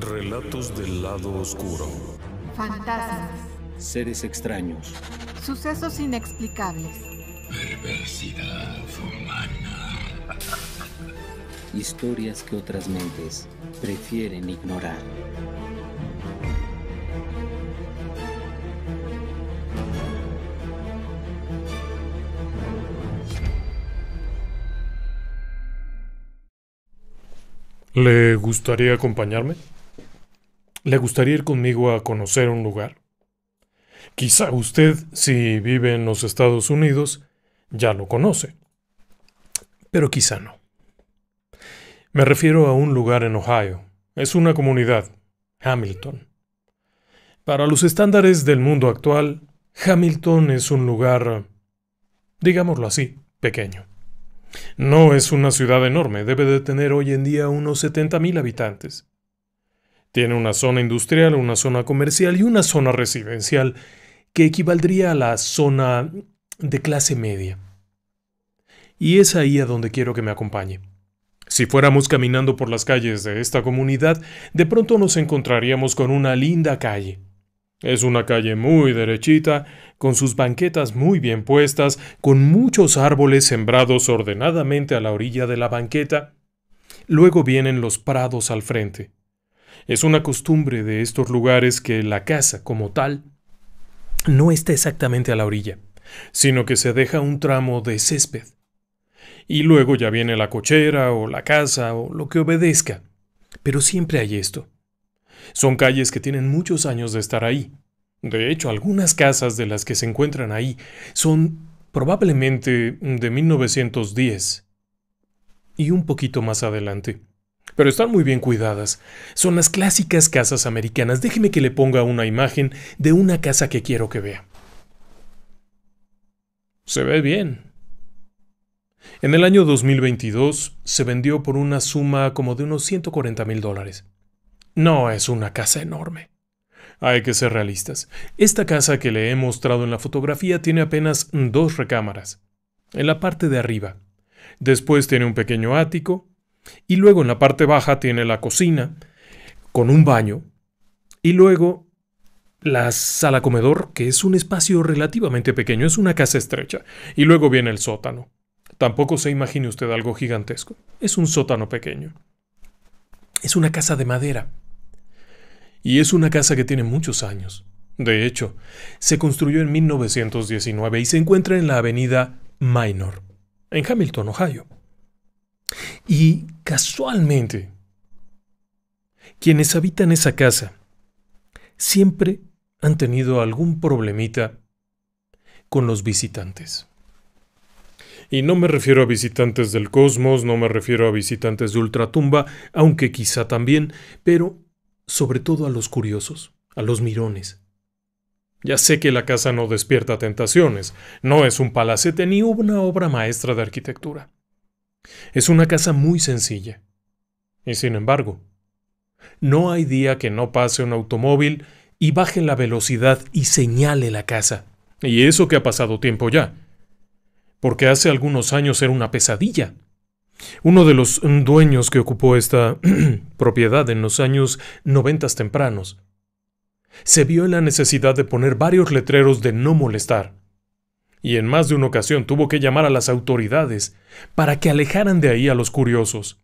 Relatos del lado oscuro. Fantasmas. Seres extraños. Sucesos inexplicables. Perversidad humana. Historias que otras mentes prefieren ignorar. ¿Le gustaría acompañarme? ¿Le gustaría ir conmigo a conocer un lugar? Quizá usted, si vive en los Estados Unidos, ya lo conoce. Pero quizá no. Me refiero a un lugar en Ohio. Es una comunidad, Hamilton. Para los estándares del mundo actual, Hamilton es un lugar, digámoslo así, pequeño. No es una ciudad enorme, debe de tener hoy en día unos 70.000 habitantes. Tiene una zona industrial, una zona comercial y una zona residencial que equivaldría a la zona de clase media. Y es ahí a donde quiero que me acompañe. Si fuéramos caminando por las calles de esta comunidad, de pronto nos encontraríamos con una linda calle. Es una calle muy derechita, con sus banquetas muy bien puestas, con muchos árboles sembrados ordenadamente a la orilla de la banqueta. Luego vienen los prados al frente. Es una costumbre de estos lugares que la casa, como tal, no está exactamente a la orilla, sino que se deja un tramo de césped. Y luego ya viene la cochera o la casa o lo que obedezca. Pero siempre hay esto. Son calles que tienen muchos años de estar ahí. De hecho, algunas casas de las que se encuentran ahí son probablemente de 1910 y un poquito más adelante pero están muy bien cuidadas. Son las clásicas casas americanas. Déjeme que le ponga una imagen de una casa que quiero que vea. Se ve bien. En el año 2022 se vendió por una suma como de unos 140 mil dólares. No es una casa enorme. Hay que ser realistas. Esta casa que le he mostrado en la fotografía tiene apenas dos recámaras. En la parte de arriba. Después tiene un pequeño ático, y luego en la parte baja tiene la cocina con un baño. Y luego la sala comedor, que es un espacio relativamente pequeño, es una casa estrecha. Y luego viene el sótano. Tampoco se imagine usted algo gigantesco. Es un sótano pequeño. Es una casa de madera. Y es una casa que tiene muchos años. De hecho, se construyó en 1919 y se encuentra en la avenida Minor, en Hamilton, Ohio. Y casualmente, quienes habitan esa casa siempre han tenido algún problemita con los visitantes. Y no me refiero a visitantes del cosmos, no me refiero a visitantes de ultratumba, aunque quizá también, pero sobre todo a los curiosos, a los mirones. Ya sé que la casa no despierta tentaciones, no es un palacete ni una obra maestra de arquitectura. Es una casa muy sencilla. Y sin embargo, no hay día que no pase un automóvil y baje la velocidad y señale la casa. Y eso que ha pasado tiempo ya. Porque hace algunos años era una pesadilla. Uno de los dueños que ocupó esta propiedad en los años noventas tempranos se vio en la necesidad de poner varios letreros de no molestar y en más de una ocasión tuvo que llamar a las autoridades para que alejaran de ahí a los curiosos.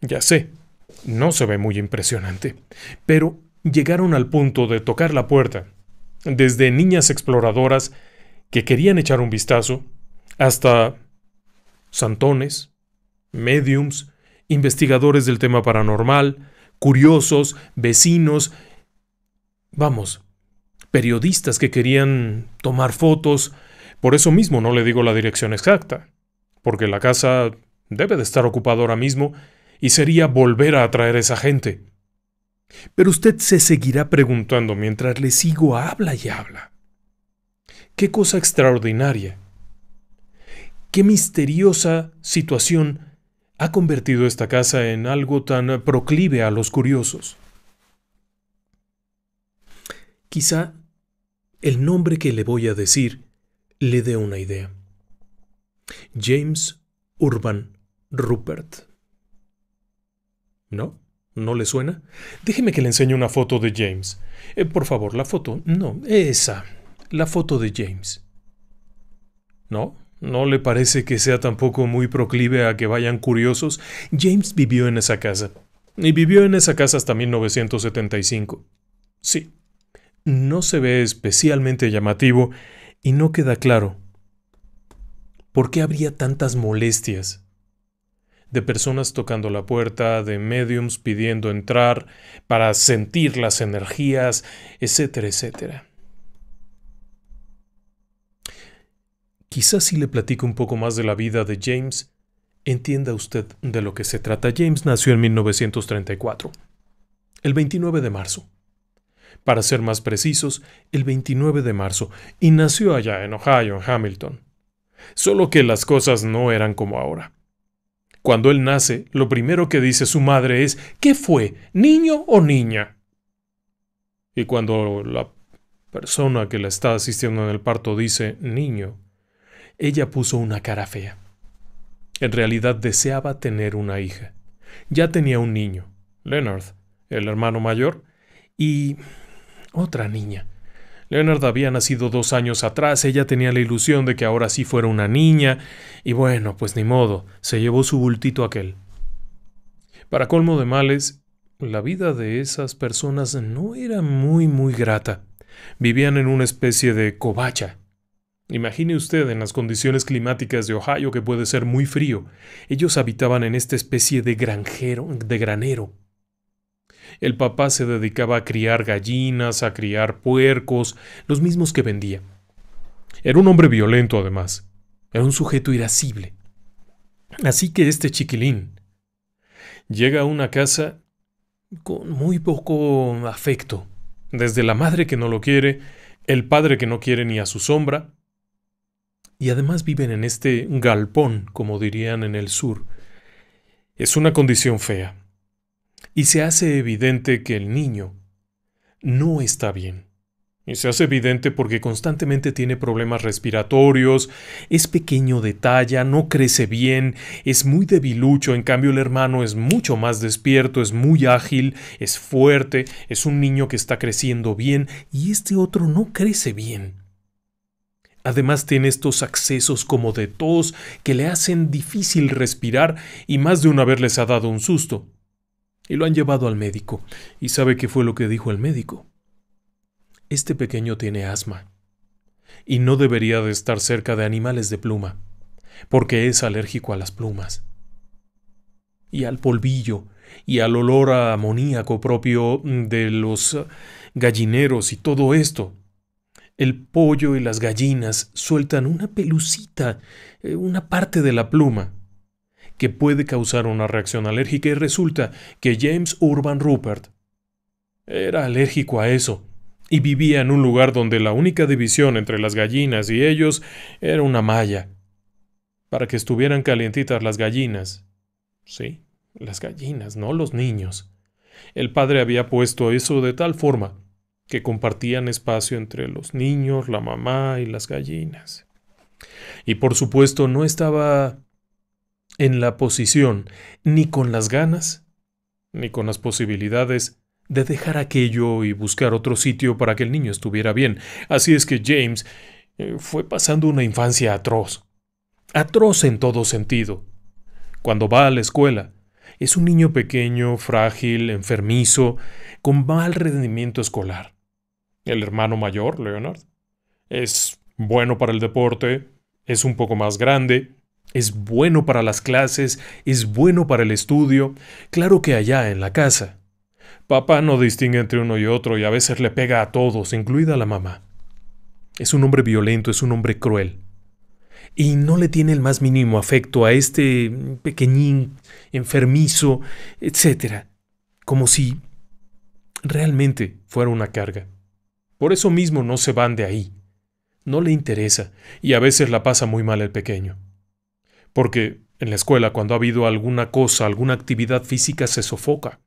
Ya sé, no se ve muy impresionante, pero llegaron al punto de tocar la puerta, desde niñas exploradoras que querían echar un vistazo, hasta santones, mediums, investigadores del tema paranormal, curiosos, vecinos. Vamos, periodistas que querían tomar fotos. Por eso mismo no le digo la dirección exacta, porque la casa debe de estar ocupada ahora mismo y sería volver a atraer a esa gente. Pero usted se seguirá preguntando mientras le sigo habla y habla. Qué cosa extraordinaria. Qué misteriosa situación ha convertido esta casa en algo tan proclive a los curiosos. Quizá el nombre que le voy a decir le dé una idea. James Urban Rupert. ¿No? ¿No le suena? Déjeme que le enseñe una foto de James. Eh, por favor, la foto. No, esa. La foto de James. ¿No? ¿No le parece que sea tampoco muy proclive a que vayan curiosos? James vivió en esa casa. Y vivió en esa casa hasta 1975. Sí, no se ve especialmente llamativo y no queda claro. ¿Por qué habría tantas molestias? De personas tocando la puerta, de mediums pidiendo entrar para sentir las energías, etcétera, etcétera. Quizás si le platico un poco más de la vida de James, entienda usted de lo que se trata. James nació en 1934, el 29 de marzo para ser más precisos, el 29 de marzo, y nació allá en Ohio, en Hamilton. Solo que las cosas no eran como ahora. Cuando él nace, lo primero que dice su madre es ¿Qué fue? ¿Niño o niña? Y cuando la persona que la está asistiendo en el parto dice niño, ella puso una cara fea. En realidad deseaba tener una hija. Ya tenía un niño, Leonard, el hermano mayor, y otra niña. Leonard había nacido dos años atrás, ella tenía la ilusión de que ahora sí fuera una niña, y bueno, pues ni modo, se llevó su bultito aquel. Para colmo de males, la vida de esas personas no era muy, muy grata. Vivían en una especie de cobacha. Imagine usted en las condiciones climáticas de Ohio que puede ser muy frío. Ellos habitaban en esta especie de granjero, de granero, el papá se dedicaba a criar gallinas, a criar puercos, los mismos que vendía. Era un hombre violento, además. Era un sujeto irascible. Así que este chiquilín llega a una casa con muy poco afecto. Desde la madre que no lo quiere, el padre que no quiere ni a su sombra, y además viven en este galpón, como dirían en el sur. Es una condición fea y se hace evidente que el niño no está bien. Y se hace evidente porque constantemente tiene problemas respiratorios, es pequeño de talla, no crece bien, es muy debilucho, en cambio el hermano es mucho más despierto, es muy ágil, es fuerte, es un niño que está creciendo bien y este otro no crece bien. Además tiene estos accesos como de tos que le hacen difícil respirar y más de una vez les ha dado un susto y lo han llevado al médico. ¿Y sabe qué fue lo que dijo el médico? Este pequeño tiene asma y no debería de estar cerca de animales de pluma, porque es alérgico a las plumas y al polvillo y al olor a amoníaco propio de los gallineros y todo esto. El pollo y las gallinas sueltan una pelucita, eh, una parte de la pluma, que puede causar una reacción alérgica y resulta que James Urban Rupert era alérgico a eso y vivía en un lugar donde la única división entre las gallinas y ellos era una malla, para que estuvieran calientitas las gallinas. Sí, las gallinas, no los niños. El padre había puesto eso de tal forma que compartían espacio entre los niños, la mamá y las gallinas. Y por supuesto no estaba en la posición, ni con las ganas, ni con las posibilidades de dejar aquello y buscar otro sitio para que el niño estuviera bien. Así es que James eh, fue pasando una infancia atroz. Atroz en todo sentido. Cuando va a la escuela, es un niño pequeño, frágil, enfermizo, con mal rendimiento escolar. El hermano mayor, Leonard, es bueno para el deporte, es un poco más grande, es bueno para las clases, es bueno para el estudio, claro que allá en la casa. Papá no distingue entre uno y otro y a veces le pega a todos, incluida la mamá. Es un hombre violento, es un hombre cruel. Y no le tiene el más mínimo afecto a este pequeñín, enfermizo, etc. Como si realmente fuera una carga. Por eso mismo no se van de ahí. No le interesa, y a veces la pasa muy mal el pequeño. Porque en la escuela, cuando ha habido alguna cosa, alguna actividad física, se sofoca.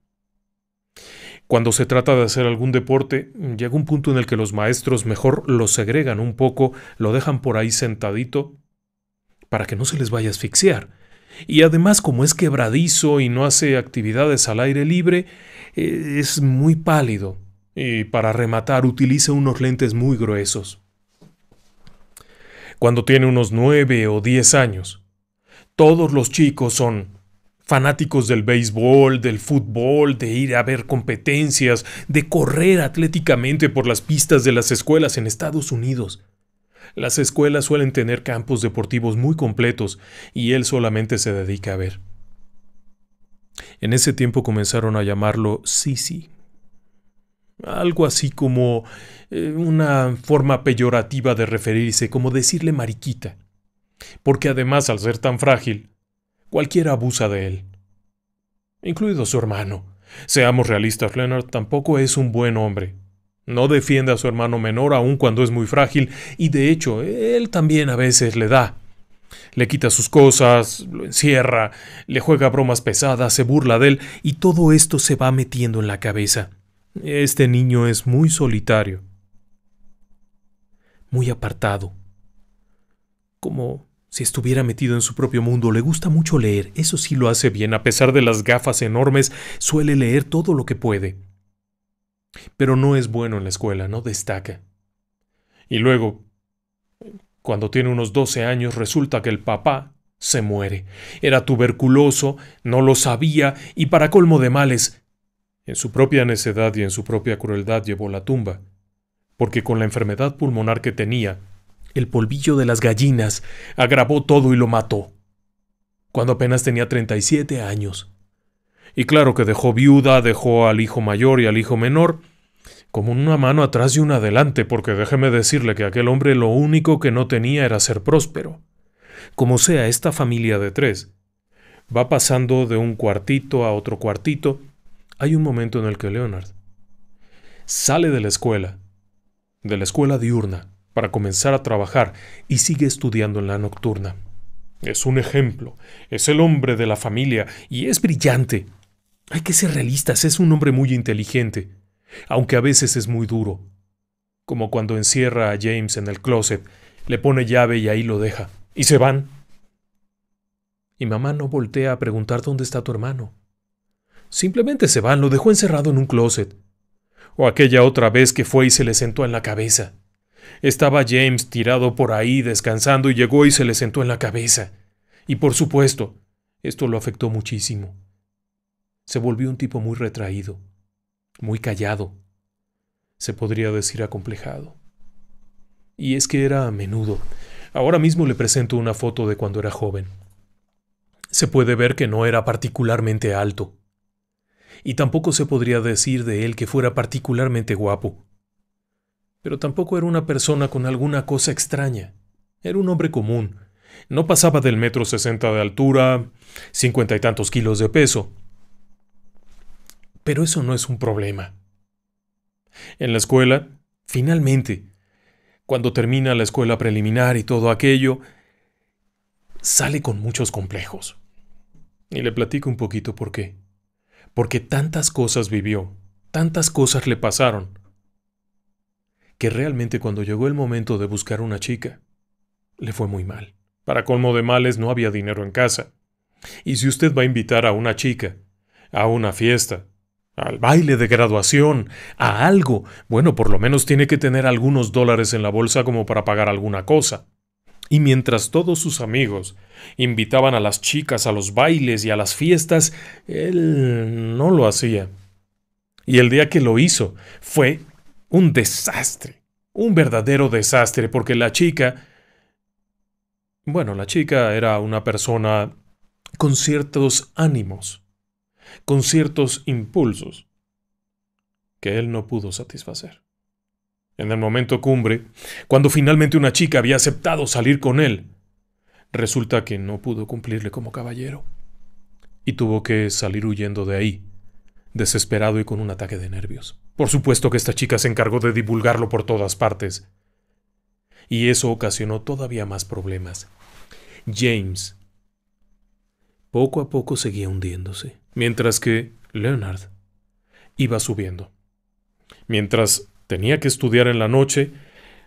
Cuando se trata de hacer algún deporte, llega un punto en el que los maestros mejor lo segregan un poco, lo dejan por ahí sentadito, para que no se les vaya a asfixiar. Y además, como es quebradizo y no hace actividades al aire libre, eh, es muy pálido. Y para rematar, utiliza unos lentes muy gruesos. Cuando tiene unos nueve o diez años, todos los chicos son fanáticos del béisbol, del fútbol, de ir a ver competencias, de correr atléticamente por las pistas de las escuelas en Estados Unidos. Las escuelas suelen tener campos deportivos muy completos y él solamente se dedica a ver. En ese tiempo comenzaron a llamarlo Sisi. Algo así como eh, una forma peyorativa de referirse, como decirle mariquita porque además al ser tan frágil, cualquiera abusa de él, incluido su hermano. Seamos realistas, Leonard tampoco es un buen hombre. No defiende a su hermano menor aun cuando es muy frágil, y de hecho, él también a veces le da. Le quita sus cosas, lo encierra, le juega bromas pesadas, se burla de él, y todo esto se va metiendo en la cabeza. Este niño es muy solitario, muy apartado, como si estuviera metido en su propio mundo, le gusta mucho leer, eso sí lo hace bien, a pesar de las gafas enormes, suele leer todo lo que puede. Pero no es bueno en la escuela, no destaca. Y luego, cuando tiene unos 12 años, resulta que el papá se muere. Era tuberculoso, no lo sabía, y para colmo de males, en su propia necedad y en su propia crueldad llevó la tumba, porque con la enfermedad pulmonar que tenía, el polvillo de las gallinas agravó todo y lo mató, cuando apenas tenía 37 años. Y claro que dejó viuda, dejó al hijo mayor y al hijo menor, como una mano atrás y una adelante, porque déjeme decirle que aquel hombre lo único que no tenía era ser próspero. Como sea, esta familia de tres va pasando de un cuartito a otro cuartito. Hay un momento en el que Leonard sale de la escuela, de la escuela diurna, para comenzar a trabajar y sigue estudiando en la nocturna. Es un ejemplo, es el hombre de la familia y es brillante. Hay que ser realistas, es un hombre muy inteligente, aunque a veces es muy duro. Como cuando encierra a James en el closet, le pone llave y ahí lo deja. Y se van. Y mamá no voltea a preguntar dónde está tu hermano. Simplemente se van, lo dejó encerrado en un closet. O aquella otra vez que fue y se le sentó en la cabeza. Estaba James tirado por ahí descansando y llegó y se le sentó en la cabeza. Y por supuesto, esto lo afectó muchísimo. Se volvió un tipo muy retraído, muy callado, se podría decir acomplejado. Y es que era a menudo. Ahora mismo le presento una foto de cuando era joven. Se puede ver que no era particularmente alto. Y tampoco se podría decir de él que fuera particularmente guapo. Pero tampoco era una persona con alguna cosa extraña. Era un hombre común. No pasaba del metro sesenta de altura, cincuenta y tantos kilos de peso. Pero eso no es un problema. En la escuela, finalmente, cuando termina la escuela preliminar y todo aquello, sale con muchos complejos. Y le platico un poquito por qué. Porque tantas cosas vivió, tantas cosas le pasaron, que realmente cuando llegó el momento de buscar una chica, le fue muy mal. Para colmo de males no había dinero en casa. Y si usted va a invitar a una chica, a una fiesta, al baile de graduación, a algo, bueno, por lo menos tiene que tener algunos dólares en la bolsa como para pagar alguna cosa. Y mientras todos sus amigos invitaban a las chicas a los bailes y a las fiestas, él no lo hacía. Y el día que lo hizo fue un desastre, un verdadero desastre, porque la chica... Bueno, la chica era una persona con ciertos ánimos, con ciertos impulsos, que él no pudo satisfacer. En el momento cumbre, cuando finalmente una chica había aceptado salir con él, resulta que no pudo cumplirle como caballero, y tuvo que salir huyendo de ahí, desesperado y con un ataque de nervios. Por supuesto que esta chica se encargó de divulgarlo por todas partes. Y eso ocasionó todavía más problemas. James poco a poco seguía hundiéndose, mientras que Leonard iba subiendo. Mientras tenía que estudiar en la noche,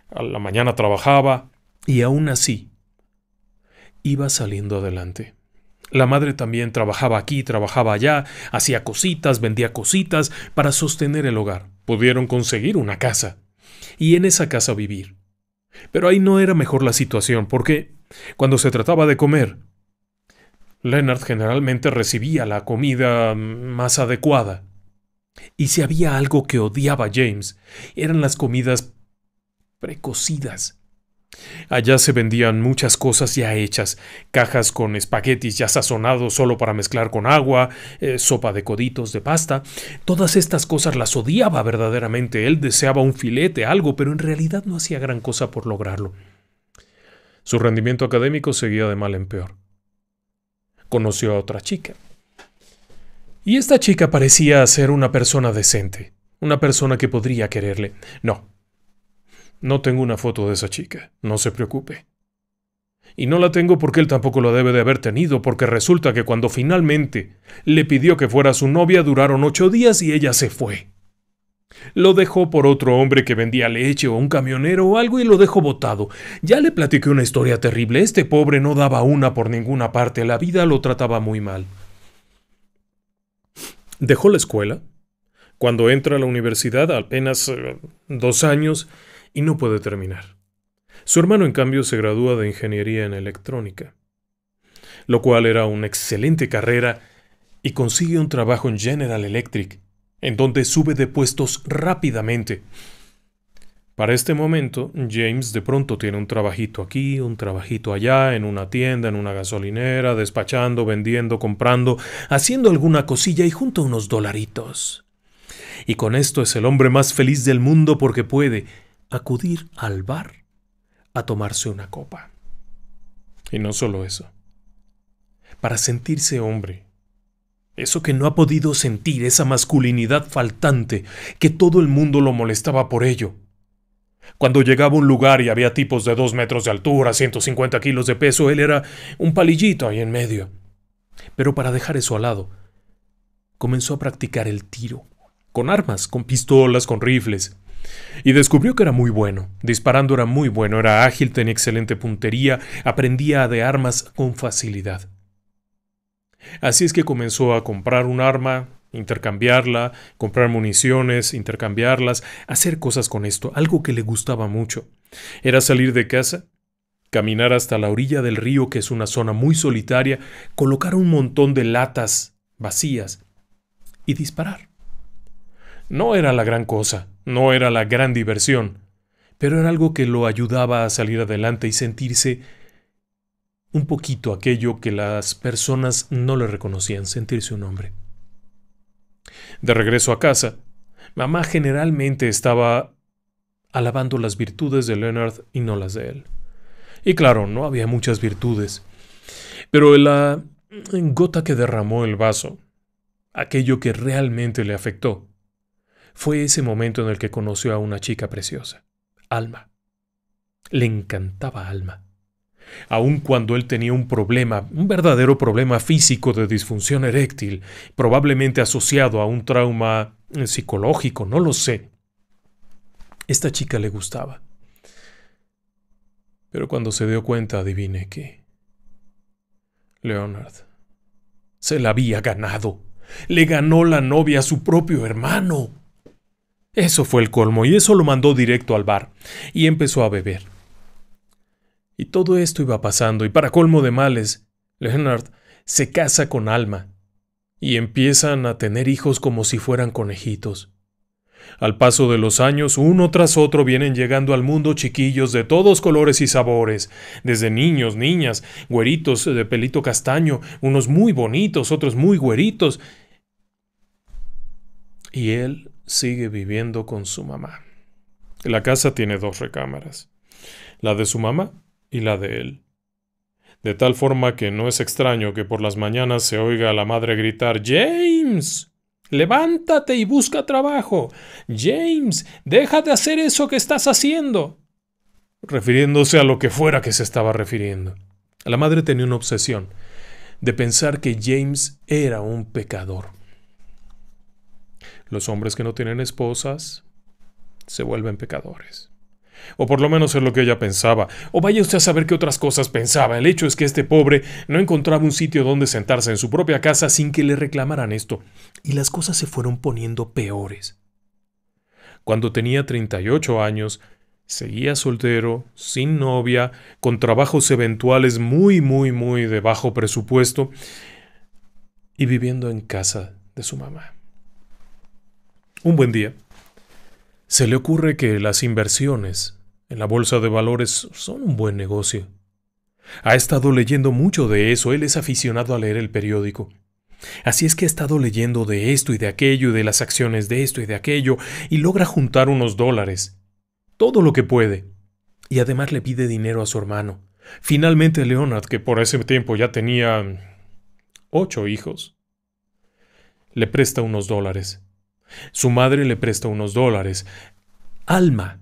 a la mañana trabajaba, y aún así iba saliendo adelante. La madre también trabajaba aquí, trabajaba allá, hacía cositas, vendía cositas para sostener el hogar. Pudieron conseguir una casa y en esa casa vivir. Pero ahí no era mejor la situación, porque cuando se trataba de comer, Leonard generalmente recibía la comida mm, más adecuada. Y si había algo que odiaba James, eran las comidas precocidas. Allá se vendían muchas cosas ya hechas, cajas con espaguetis ya sazonados solo para mezclar con agua, eh, sopa de coditos de pasta. Todas estas cosas las odiaba verdaderamente. Él deseaba un filete, algo, pero en realidad no hacía gran cosa por lograrlo. Su rendimiento académico seguía de mal en peor. Conoció a otra chica. Y esta chica parecía ser una persona decente, una persona que podría quererle. No, no tengo una foto de esa chica, no se preocupe. Y no la tengo porque él tampoco lo debe de haber tenido, porque resulta que cuando finalmente le pidió que fuera su novia duraron ocho días y ella se fue. Lo dejó por otro hombre que vendía leche o un camionero o algo y lo dejó botado. Ya le platiqué una historia terrible. Este pobre no daba una por ninguna parte. La vida lo trataba muy mal. Dejó la escuela. Cuando entra a la universidad, apenas eh, dos años, y no puede terminar. Su hermano, en cambio, se gradúa de ingeniería en electrónica, lo cual era una excelente carrera y consigue un trabajo en General Electric, en donde sube de puestos rápidamente. Para este momento, James de pronto tiene un trabajito aquí, un trabajito allá, en una tienda, en una gasolinera, despachando, vendiendo, comprando, haciendo alguna cosilla y junto unos dolaritos. Y con esto es el hombre más feliz del mundo porque puede, acudir al bar a tomarse una copa. Y no solo eso, para sentirse hombre, eso que no ha podido sentir, esa masculinidad faltante, que todo el mundo lo molestaba por ello. Cuando llegaba a un lugar y había tipos de dos metros de altura, 150 kilos de peso, él era un palillito ahí en medio. Pero para dejar eso al lado, comenzó a practicar el tiro, con armas, con pistolas, con rifles. Y descubrió que era muy bueno. Disparando era muy bueno, era ágil, tenía excelente puntería, aprendía de armas con facilidad. Así es que comenzó a comprar un arma, intercambiarla, comprar municiones, intercambiarlas, hacer cosas con esto, algo que le gustaba mucho. Era salir de casa, caminar hasta la orilla del río, que es una zona muy solitaria, colocar un montón de latas vacías y disparar. No era la gran cosa, no era la gran diversión, pero era algo que lo ayudaba a salir adelante y sentirse un poquito aquello que las personas no le reconocían, sentirse un hombre. De regreso a casa, mamá generalmente estaba alabando las virtudes de Leonard y no las de él. Y claro, no había muchas virtudes, pero la gota que derramó el vaso, aquello que realmente le afectó, fue ese momento en el que conoció a una chica preciosa, Alma. Le encantaba Alma. Aun cuando él tenía un problema, un verdadero problema físico de disfunción eréctil, probablemente asociado a un trauma eh, psicológico, no lo sé. Esta chica le gustaba. Pero cuando se dio cuenta, adivine que... Leonard se la había ganado. Le ganó la novia a su propio hermano. Eso fue el colmo y eso lo mandó directo al bar y empezó a beber. Y todo esto iba pasando y para colmo de males, Leonard se casa con Alma y empiezan a tener hijos como si fueran conejitos. Al paso de los años, uno tras otro vienen llegando al mundo chiquillos de todos colores y sabores, desde niños, niñas, güeritos de pelito castaño, unos muy bonitos, otros muy güeritos. Y él sigue viviendo con su mamá. La casa tiene dos recámaras, la de su mamá y la de él. De tal forma que no es extraño que por las mañanas se oiga a la madre gritar James. Levántate y busca trabajo. James, deja de hacer eso que estás haciendo. Refiriéndose a lo que fuera que se estaba refiriendo. La madre tenía una obsesión de pensar que James era un pecador. Los hombres que no tienen esposas se vuelven pecadores. O por lo menos es lo que ella pensaba. O vaya usted a saber qué otras cosas pensaba. El hecho es que este pobre no encontraba un sitio donde sentarse en su propia casa sin que le reclamaran esto. Y las cosas se fueron poniendo peores. Cuando tenía 38 años, seguía soltero, sin novia, con trabajos eventuales muy, muy, muy de bajo presupuesto y viviendo en casa de su mamá. Un buen día, se le ocurre que las inversiones en la bolsa de valores son un buen negocio. Ha estado leyendo mucho de eso, él es aficionado a leer el periódico. Así es que ha estado leyendo de esto y de aquello y de las acciones de esto y de aquello y logra juntar unos dólares. Todo lo que puede. Y además le pide dinero a su hermano. Finalmente Leonard, que por ese tiempo ya tenía ocho hijos, le presta unos dólares. Su madre le presta unos dólares. Alma,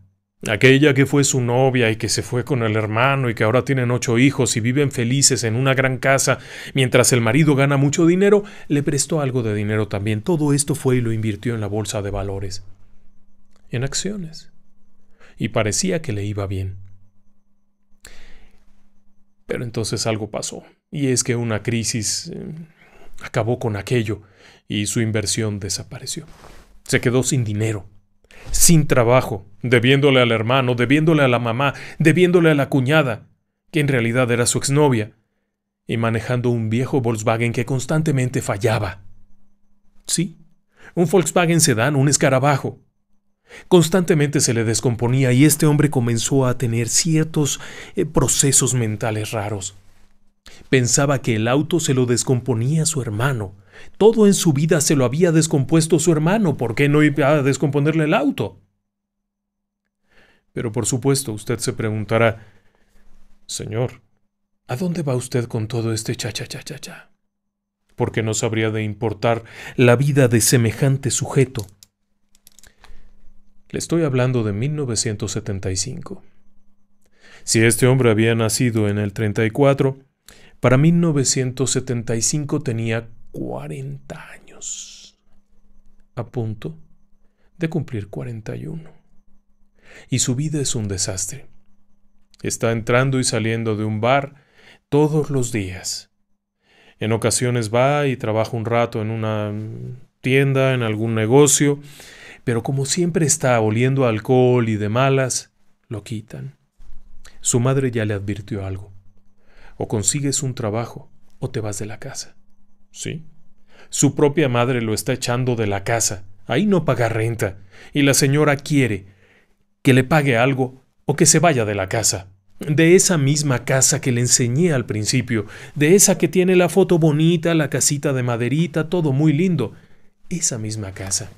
aquella que fue su novia y que se fue con el hermano y que ahora tienen ocho hijos y viven felices en una gran casa, mientras el marido gana mucho dinero, le prestó algo de dinero también. Todo esto fue y lo invirtió en la bolsa de valores, en acciones. Y parecía que le iba bien. Pero entonces algo pasó, y es que una crisis eh, acabó con aquello y su inversión desapareció se quedó sin dinero, sin trabajo, debiéndole al hermano, debiéndole a la mamá, debiéndole a la cuñada, que en realidad era su exnovia, y manejando un viejo Volkswagen que constantemente fallaba. Sí, un Volkswagen sedán, un escarabajo. Constantemente se le descomponía y este hombre comenzó a tener ciertos eh, procesos mentales raros. Pensaba que el auto se lo descomponía a su hermano, todo en su vida se lo había descompuesto su hermano, ¿por qué no iba a descomponerle el auto? Pero por supuesto usted se preguntará, Señor, ¿a dónde va usted con todo este cha cha cha cha cha? Porque no sabría de importar la vida de semejante sujeto. Le estoy hablando de 1975. Si este hombre había nacido en el 34, para 1975 tenía 40 años, a punto de cumplir 41. Y su vida es un desastre. Está entrando y saliendo de un bar todos los días. En ocasiones va y trabaja un rato en una tienda, en algún negocio, pero como siempre está oliendo alcohol y de malas, lo quitan. Su madre ya le advirtió algo. O consigues un trabajo o te vas de la casa. Sí. Su propia madre lo está echando de la casa. Ahí no paga renta. Y la señora quiere que le pague algo o que se vaya de la casa. De esa misma casa que le enseñé al principio, de esa que tiene la foto bonita, la casita de maderita, todo muy lindo. Esa misma casa.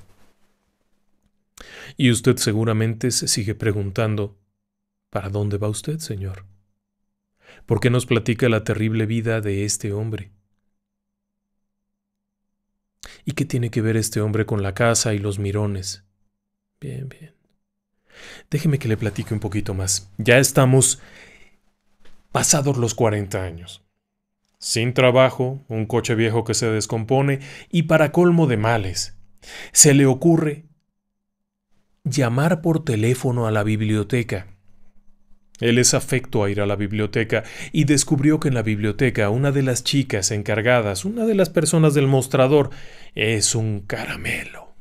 Y usted seguramente se sigue preguntando, ¿para dónde va usted, señor? ¿Por qué nos platica la terrible vida de este hombre? ¿Y qué tiene que ver este hombre con la casa y los mirones? Bien, bien. Déjeme que le platique un poquito más. Ya estamos pasados los 40 años. Sin trabajo, un coche viejo que se descompone y para colmo de males. Se le ocurre llamar por teléfono a la biblioteca él es afecto a ir a la biblioteca y descubrió que en la biblioteca una de las chicas encargadas, una de las personas del mostrador, es un caramelo.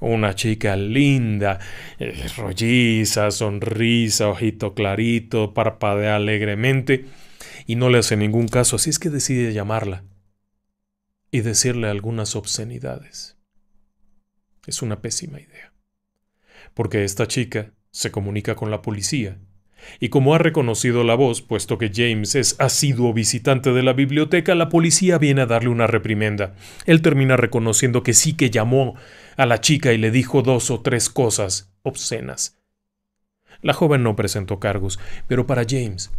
Una chica linda, eh, rolliza, sonrisa, ojito clarito, parpadea alegremente y no le hace ningún caso, así es que decide llamarla y decirle algunas obscenidades. Es una pésima idea, porque esta chica se comunica con la policía y como ha reconocido la voz, puesto que James es asiduo visitante de la biblioteca, la policía viene a darle una reprimenda. Él termina reconociendo que sí que llamó a la chica y le dijo dos o tres cosas obscenas. La joven no presentó cargos, pero para James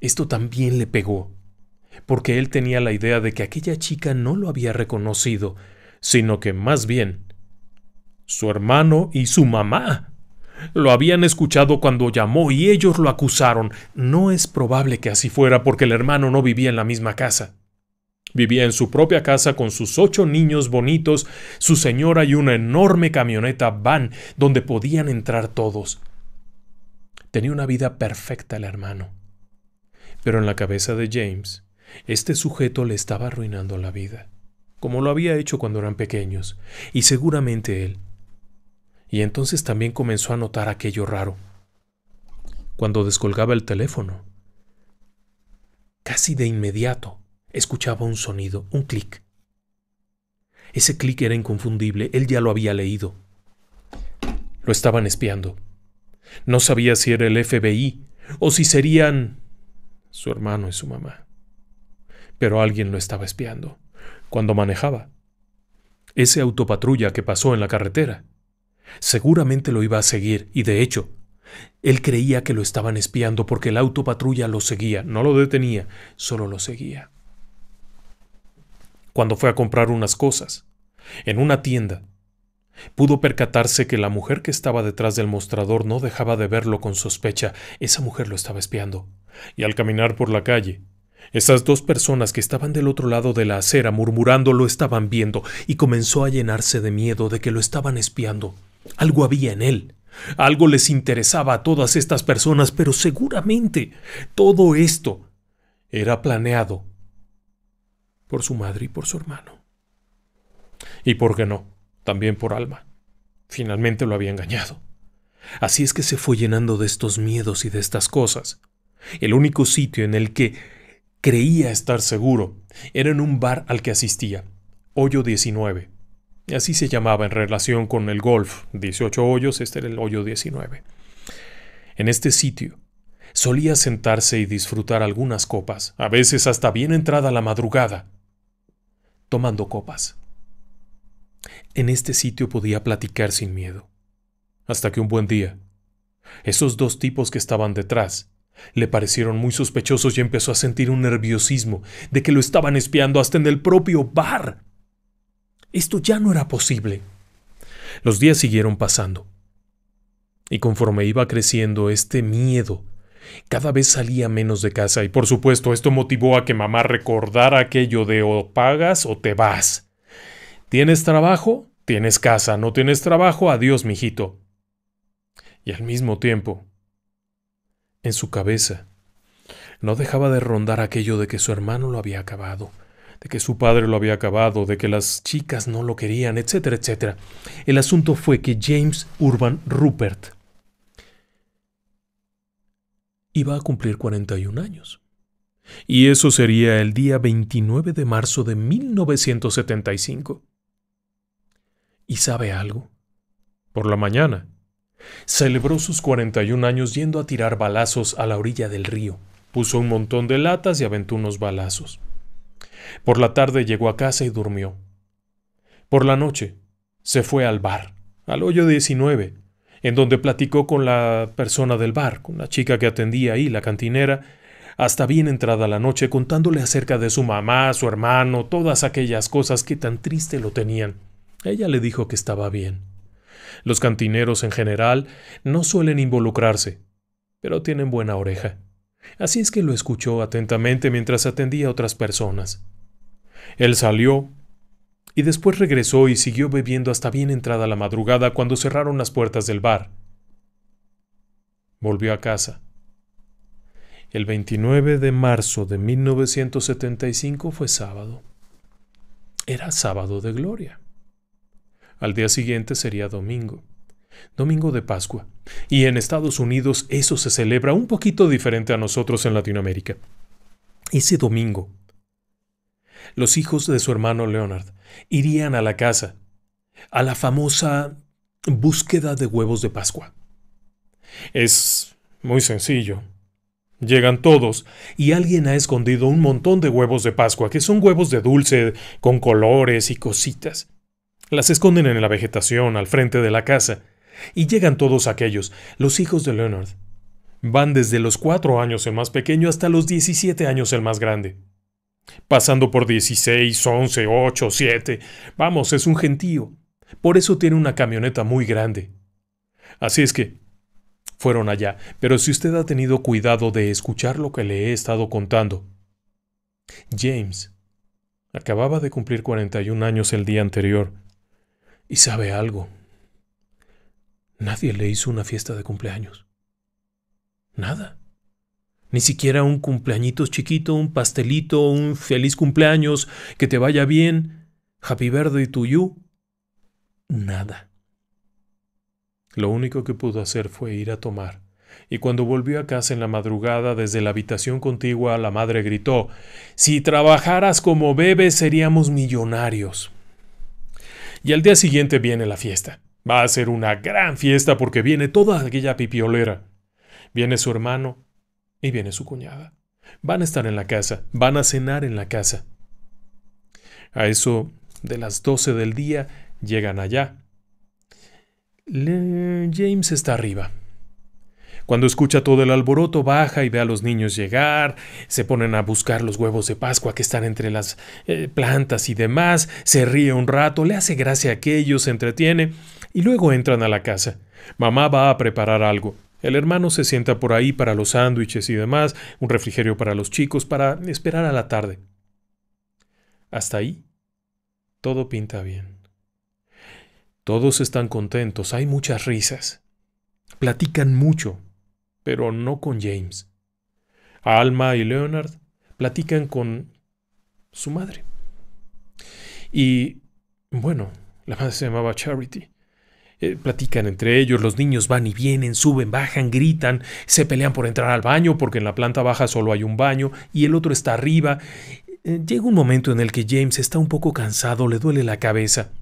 esto también le pegó, porque él tenía la idea de que aquella chica no lo había reconocido, sino que más bien su hermano y su mamá lo habían escuchado cuando llamó y ellos lo acusaron. No es probable que así fuera porque el hermano no vivía en la misma casa. Vivía en su propia casa con sus ocho niños bonitos, su señora y una enorme camioneta van donde podían entrar todos. Tenía una vida perfecta el hermano. Pero en la cabeza de James, este sujeto le estaba arruinando la vida, como lo había hecho cuando eran pequeños, y seguramente él y entonces también comenzó a notar aquello raro. Cuando descolgaba el teléfono, casi de inmediato escuchaba un sonido, un clic. Ese clic era inconfundible, él ya lo había leído. Lo estaban espiando. No sabía si era el FBI o si serían su hermano y su mamá. Pero alguien lo estaba espiando, cuando manejaba. Ese autopatrulla que pasó en la carretera. Seguramente lo iba a seguir, y de hecho, él creía que lo estaban espiando porque el autopatrulla lo seguía, no lo detenía, solo lo seguía. Cuando fue a comprar unas cosas, en una tienda, pudo percatarse que la mujer que estaba detrás del mostrador no dejaba de verlo con sospecha, esa mujer lo estaba espiando. Y al caminar por la calle, esas dos personas que estaban del otro lado de la acera murmurando lo estaban viendo y comenzó a llenarse de miedo de que lo estaban espiando. Algo había en él. Algo les interesaba a todas estas personas, pero seguramente todo esto era planeado por su madre y por su hermano. Y por qué no, también por Alma. Finalmente lo había engañado. Así es que se fue llenando de estos miedos y de estas cosas. El único sitio en el que creía estar seguro era en un bar al que asistía, Hoyo 19, Así se llamaba en relación con el golf, 18 hoyos, este era el hoyo 19. En este sitio solía sentarse y disfrutar algunas copas, a veces hasta bien entrada la madrugada, tomando copas. En este sitio podía platicar sin miedo, hasta que un buen día, esos dos tipos que estaban detrás le parecieron muy sospechosos y empezó a sentir un nerviosismo de que lo estaban espiando hasta en el propio bar. Esto ya no era posible. Los días siguieron pasando. Y conforme iba creciendo este miedo, cada vez salía menos de casa y por supuesto esto motivó a que mamá recordara aquello de o pagas o te vas. ¿Tienes trabajo? Tienes casa. ¿No tienes trabajo? Adiós, mijito. Y al mismo tiempo, en su cabeza, no dejaba de rondar aquello de que su hermano lo había acabado, de que su padre lo había acabado, de que las chicas no lo querían, etcétera, etcétera. El asunto fue que James Urban Rupert iba a cumplir 41 años. Y eso sería el día 29 de marzo de 1975. ¿Y sabe algo? Por la mañana, celebró sus 41 años yendo a tirar balazos a la orilla del río. Puso un montón de latas y aventó unos balazos. Por la tarde llegó a casa y durmió. Por la noche se fue al bar, al hoyo 19, en donde platicó con la persona del bar, con la chica que atendía ahí, la cantinera, hasta bien entrada la noche contándole acerca de su mamá, su hermano, todas aquellas cosas que tan triste lo tenían. Ella le dijo que estaba bien. Los cantineros en general no suelen involucrarse, pero tienen buena oreja. Así es que lo escuchó atentamente mientras atendía a otras personas. Él salió y después regresó y siguió bebiendo hasta bien entrada la madrugada cuando cerraron las puertas del bar. Volvió a casa. El 29 de marzo de 1975 fue sábado. Era sábado de gloria. Al día siguiente sería domingo. Domingo de Pascua. Y en Estados Unidos eso se celebra un poquito diferente a nosotros en Latinoamérica. Ese domingo, los hijos de su hermano Leonard irían a la casa, a la famosa búsqueda de huevos de Pascua. Es muy sencillo. Llegan todos y alguien ha escondido un montón de huevos de Pascua, que son huevos de dulce, con colores y cositas. Las esconden en la vegetación al frente de la casa. Y llegan todos aquellos, los hijos de Leonard. Van desde los cuatro años el más pequeño hasta los 17 años el más grande. Pasando por 16, 11, 8, 7. Vamos, es un gentío. Por eso tiene una camioneta muy grande. Así es que fueron allá, pero si usted ha tenido cuidado de escuchar lo que le he estado contando. James acababa de cumplir 41 años el día anterior. ¿Y sabe algo? Nadie le hizo una fiesta de cumpleaños. Nada. Ni siquiera un cumpleañito chiquito, un pastelito, un feliz cumpleaños, que te vaya bien, happy birthday to you. Nada. Lo único que pudo hacer fue ir a tomar. Y cuando volvió a casa en la madrugada desde la habitación contigua, la madre gritó, Si trabajaras como bebé seríamos millonarios. Y al día siguiente viene la fiesta. Va a ser una gran fiesta porque viene toda aquella pipiolera. Viene su hermano y viene su cuñada. Van a estar en la casa, van a cenar en la casa. A eso de las 12 del día llegan allá. James está arriba. Cuando escucha todo el alboroto, baja y ve a los niños llegar, se ponen a buscar los huevos de Pascua que están entre las eh, plantas y demás, se ríe un rato, le hace gracia a aquellos, se entretiene, y luego entran a la casa. Mamá va a preparar algo. El hermano se sienta por ahí para los sándwiches y demás, un refrigerio para los chicos, para esperar a la tarde. Hasta ahí, todo pinta bien. Todos están contentos, hay muchas risas. Platican mucho, pero no con James. Alma y Leonard platican con su madre. Y, bueno, la madre se llamaba Charity. Eh, platican entre ellos, los niños van y vienen, suben, bajan, gritan, se pelean por entrar al baño porque en la planta baja solo hay un baño y el otro está arriba. Eh, llega un momento en el que James está un poco cansado, le duele la cabeza.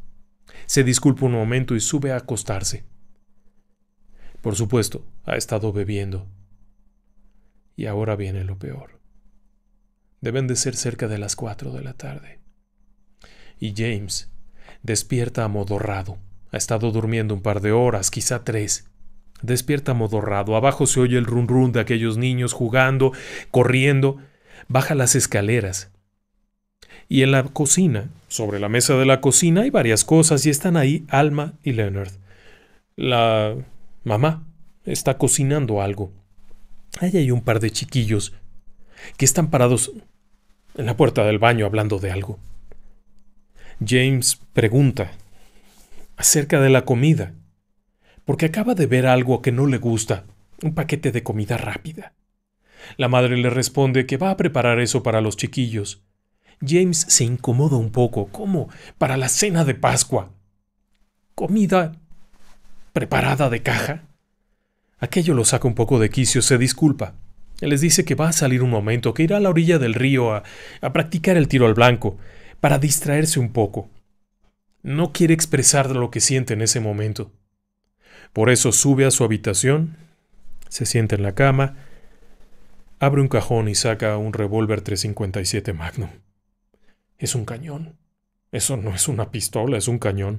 Se disculpa un momento y sube a acostarse. Por supuesto, ha estado bebiendo. Y ahora viene lo peor. Deben de ser cerca de las cuatro de la tarde. Y James despierta amodorrado. Ha estado durmiendo un par de horas, quizá tres. Despierta modorrado. Abajo se oye el run run de aquellos niños jugando, corriendo. Baja las escaleras. Y en la cocina, sobre la mesa de la cocina, hay varias cosas y están ahí Alma y Leonard. La mamá está cocinando algo. Ahí hay un par de chiquillos que están parados en la puerta del baño hablando de algo. James pregunta acerca de la comida, porque acaba de ver algo que no le gusta, un paquete de comida rápida. La madre le responde que va a preparar eso para los chiquillos. James se incomoda un poco. ¿Cómo? Para la cena de Pascua. ¿Comida preparada de caja? Aquello lo saca un poco de quicio, se disculpa. Él les dice que va a salir un momento, que irá a la orilla del río a, a practicar el tiro al blanco, para distraerse un poco no quiere expresar lo que siente en ese momento. Por eso sube a su habitación, se sienta en la cama, abre un cajón y saca un revólver 357 Magnum. Es un cañón. Eso no es una pistola, es un cañón.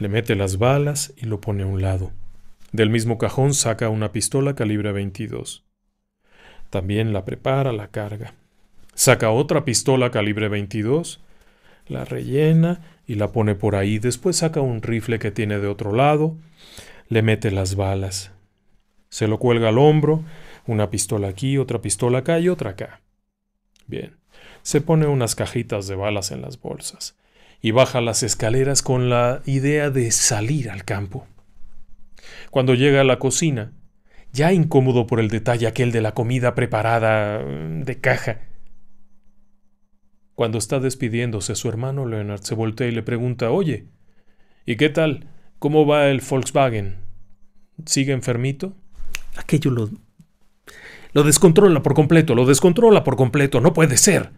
Le mete las balas y lo pone a un lado. Del mismo cajón saca una pistola calibre 22. También la prepara, la carga. Saca otra pistola calibre 22 la rellena y la pone por ahí. Después saca un rifle que tiene de otro lado, le mete las balas. Se lo cuelga al hombro, una pistola aquí, otra pistola acá y otra acá. Bien, se pone unas cajitas de balas en las bolsas y baja las escaleras con la idea de salir al campo. Cuando llega a la cocina, ya incómodo por el detalle aquel de la comida preparada mm, de caja, cuando está despidiéndose, su hermano Leonard se voltea y le pregunta, Oye, ¿y qué tal? ¿Cómo va el Volkswagen? ¿Sigue enfermito? Aquello lo... Lo descontrola por completo, lo descontrola por completo, no puede ser.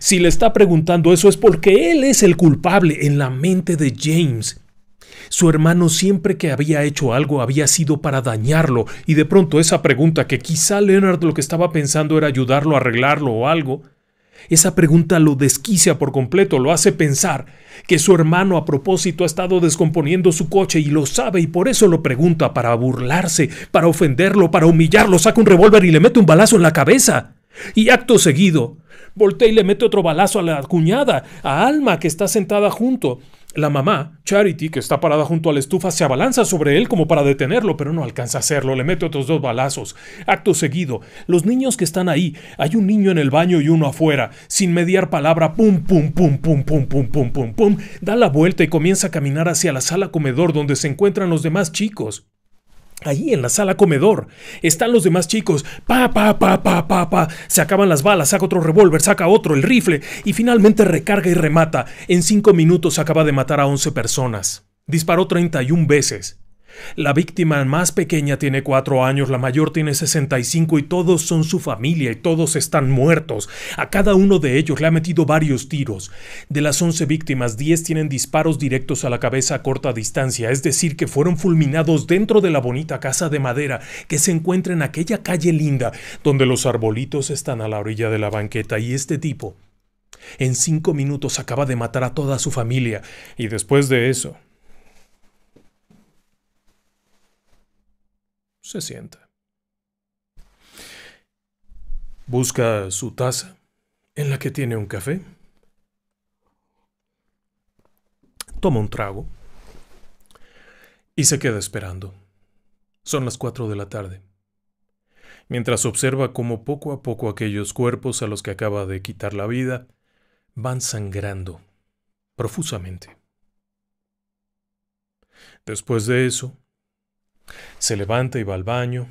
Si le está preguntando eso es porque él es el culpable en la mente de James. Su hermano siempre que había hecho algo había sido para dañarlo, y de pronto esa pregunta que quizá Leonard lo que estaba pensando era ayudarlo a arreglarlo o algo, esa pregunta lo desquicia por completo, lo hace pensar que su hermano a propósito ha estado descomponiendo su coche y lo sabe y por eso lo pregunta, para burlarse, para ofenderlo, para humillarlo, saca un revólver y le mete un balazo en la cabeza. Y acto seguido, voltea y le mete otro balazo a la cuñada, a Alma, que está sentada junto. La mamá, Charity, que está parada junto a la estufa, se abalanza sobre él como para detenerlo, pero no alcanza a hacerlo, le mete otros dos balazos. Acto seguido, los niños que están ahí, hay un niño en el baño y uno afuera, sin mediar palabra, pum, pum, pum, pum, pum, pum, pum, pum, pum, da la vuelta y comienza a caminar hacia la sala comedor donde se encuentran los demás chicos. Allí en la sala comedor están los demás chicos. Pa, pa, pa, pa, pa, pa. Se acaban las balas, saca otro revólver, saca otro, el rifle, y finalmente recarga y remata. En cinco minutos acaba de matar a 11 personas. Disparó 31 veces. La víctima más pequeña tiene cuatro años, la mayor tiene 65 y todos son su familia y todos están muertos. A cada uno de ellos le ha metido varios tiros. De las 11 víctimas, 10 tienen disparos directos a la cabeza a corta distancia, es decir, que fueron fulminados dentro de la bonita casa de madera que se encuentra en aquella calle linda, donde los arbolitos están a la orilla de la banqueta y este tipo en cinco minutos acaba de matar a toda su familia y después de eso se sienta. Busca su taza, en la que tiene un café. Toma un trago y se queda esperando. Son las cuatro de la tarde. Mientras observa cómo poco a poco aquellos cuerpos a los que acaba de quitar la vida van sangrando profusamente. Después de eso, se levanta y va al baño.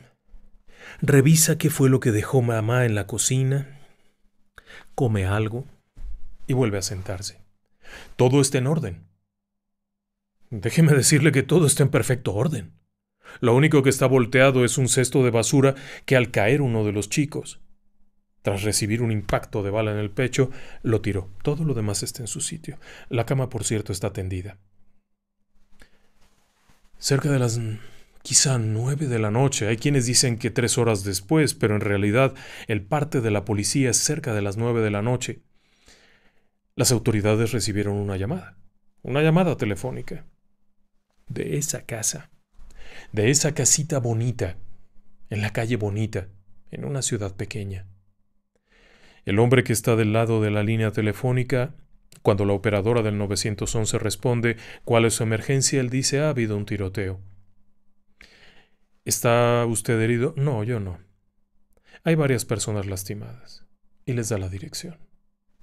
Revisa qué fue lo que dejó mamá en la cocina. Come algo y vuelve a sentarse. Todo está en orden. Déjeme decirle que todo está en perfecto orden. Lo único que está volteado es un cesto de basura que al caer uno de los chicos, tras recibir un impacto de bala en el pecho, lo tiró. Todo lo demás está en su sitio. La cama, por cierto, está tendida. Cerca de las quizá nueve de la noche. Hay quienes dicen que tres horas después, pero en realidad el parte de la policía es cerca de las nueve de la noche. Las autoridades recibieron una llamada, una llamada telefónica. De esa casa, de esa casita bonita, en la calle bonita, en una ciudad pequeña. El hombre que está del lado de la línea telefónica cuando la operadora del 911 responde cuál es su emergencia, él dice ha habido un tiroteo. ¿Está usted herido? No, yo no. Hay varias personas lastimadas. Y les da la dirección.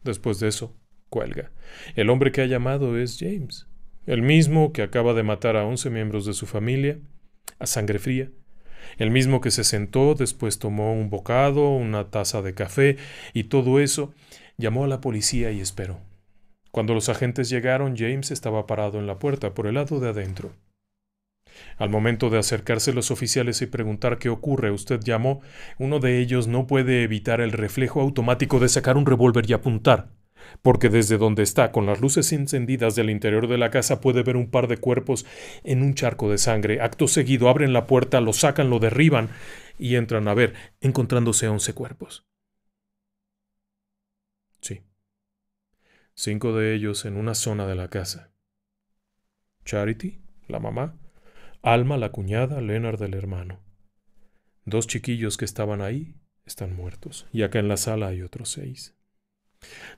Después de eso, cuelga. El hombre que ha llamado es James, el mismo que acaba de matar a once miembros de su familia, a sangre fría, el mismo que se sentó, después tomó un bocado, una taza de café y todo eso, llamó a la policía y esperó. Cuando los agentes llegaron, James estaba parado en la puerta por el lado de adentro. Al momento de acercarse los oficiales y preguntar qué ocurre, usted llamó, uno de ellos no puede evitar el reflejo automático de sacar un revólver y apuntar, porque desde donde está, con las luces encendidas del interior de la casa, puede ver un par de cuerpos en un charco de sangre. Acto seguido abren la puerta, lo sacan, lo derriban y entran a ver, encontrándose once cuerpos. Sí. Cinco de ellos en una zona de la casa. Charity, la mamá, Alma la cuñada, Leonard el hermano. Dos chiquillos que estaban ahí están muertos, y acá en la sala hay otros seis.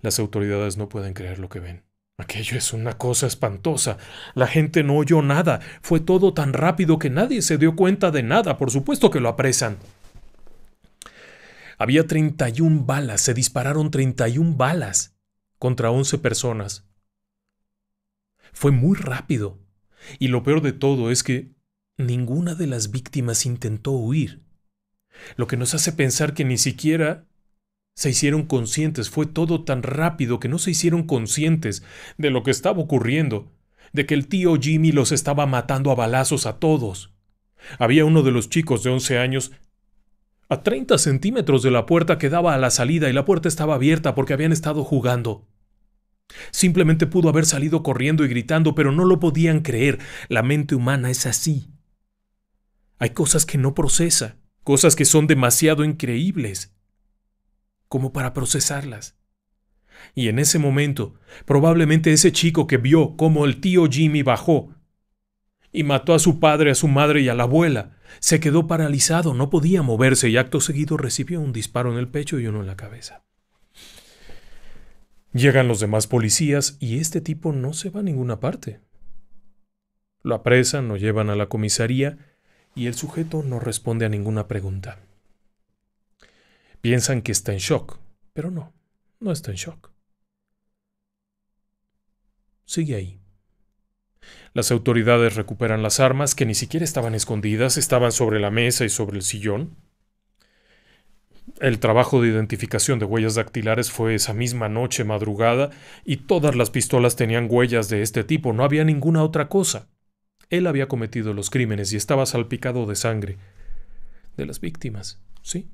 Las autoridades no pueden creer lo que ven. Aquello es una cosa espantosa. La gente no oyó nada. Fue todo tan rápido que nadie se dio cuenta de nada. Por supuesto que lo apresan. Había 31 balas. Se dispararon 31 balas contra 11 personas. Fue muy rápido. Y lo peor de todo es que ninguna de las víctimas intentó huir, lo que nos hace pensar que ni siquiera se hicieron conscientes, fue todo tan rápido que no se hicieron conscientes de lo que estaba ocurriendo, de que el tío Jimmy los estaba matando a balazos a todos. Había uno de los chicos de 11 años a 30 centímetros de la puerta que daba a la salida y la puerta estaba abierta porque habían estado jugando. Simplemente pudo haber salido corriendo y gritando, pero no lo podían creer. La mente humana es así. Hay cosas que no procesa, cosas que son demasiado increíbles como para procesarlas. Y en ese momento, probablemente ese chico que vio cómo el tío Jimmy bajó y mató a su padre, a su madre y a la abuela, se quedó paralizado, no podía moverse y acto seguido recibió un disparo en el pecho y uno en la cabeza. Llegan los demás policías y este tipo no se va a ninguna parte. Lo apresan, lo llevan a la comisaría y el sujeto no responde a ninguna pregunta. Piensan que está en shock, pero no, no está en shock. Sigue ahí. Las autoridades recuperan las armas que ni siquiera estaban escondidas, estaban sobre la mesa y sobre el sillón. El trabajo de identificación de huellas dactilares fue esa misma noche madrugada y todas las pistolas tenían huellas de este tipo, no había ninguna otra cosa. Él había cometido los crímenes y estaba salpicado de sangre. De las víctimas, sí.